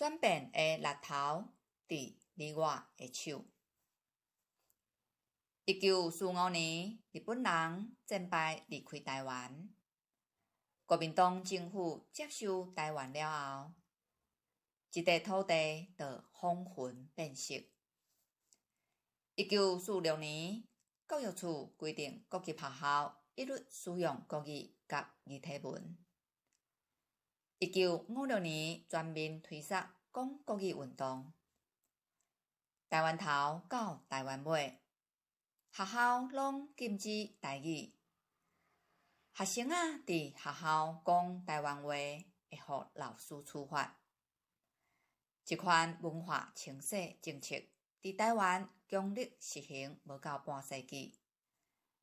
转变诶力头伫你我诶手。一九四五年，日本人战败离开台湾，国民党政府接收台湾了后，一块土地就风云变色。一九四六年，教育处规定各级学校一律使用国语甲语体文。一九五六年，全面推出“讲国语运动，台湾头到台湾尾，学校拢禁止台语。学生啊，伫学校讲台湾话，会予老师处罚。一款文化强势政策伫台湾强力实行无到半世纪，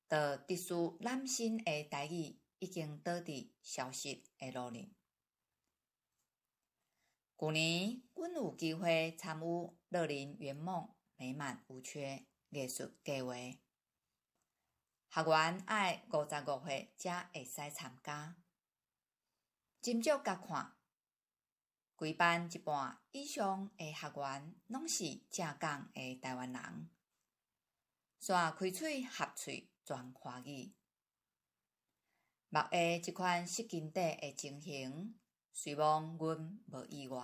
伫特殊男性诶台语已经倒伫消失诶路岭。去年，阮有机会参与乐林圆梦美满无缺艺术计划，学员爱五十五岁才会使参加。今朝甲看，规班一半以上诶学员拢是正港诶台湾人，煞开喙合喙全华语，目下即款水晶底诶情形。希望阮无意外，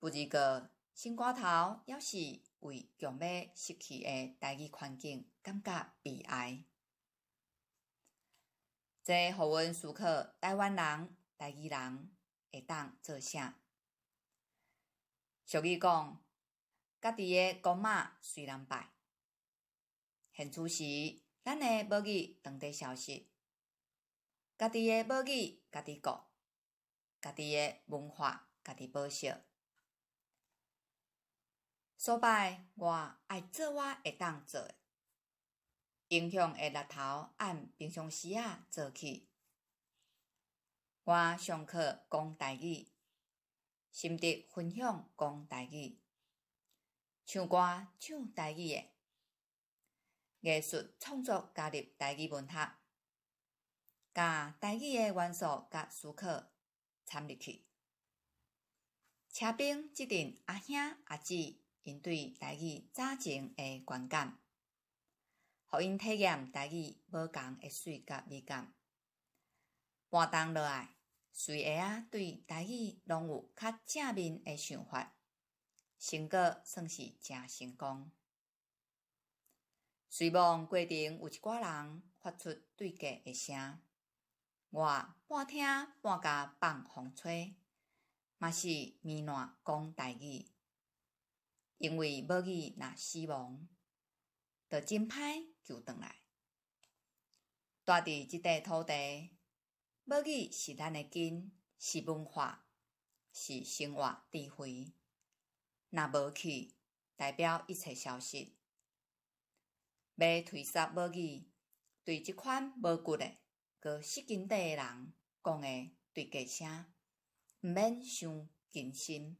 不过新肝头要是为强要失去的代志环境，感觉悲哀。即互阮思考，台湾人、台语人会当做啥？俗语讲，家己诶公马虽然败，现此时咱诶无语当地消息，家己诶无语家己讲。家己诶文化，家己保守。失拜，我爱做我会当做个。影响个力头按平常时啊做去。我上课讲台语，心得分享讲台语，唱歌唱台语诶。艺术创作加入台语文学，甲台语诶元素甲思考。参入去，车兵即阵阿兄阿姊因对台语早前诶观感，互因体验台语无共诶水甲美感。活动落来，随下啊对台语拢有较正面诶想法，成果算是诚成功。随望过程有一寡人发出对价诶声。我半听半甲放风吹，嘛是迷乱讲大语，因为无语若死亡，着真歹求倒来。住伫即块土地，无语是咱诶根，是文化，是生活智慧。若无去，代表一切消失，未退缩无语，对即款无骨诶。个世地底人讲诶对家，声，毋免伤谨慎。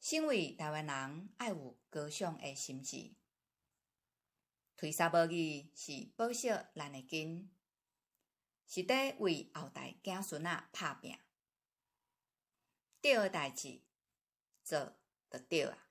身为台湾人，爱有高尚诶心志。退三无二是报效咱诶根，是在为后代子孙仔拍拼。对诶代志，做就对啊！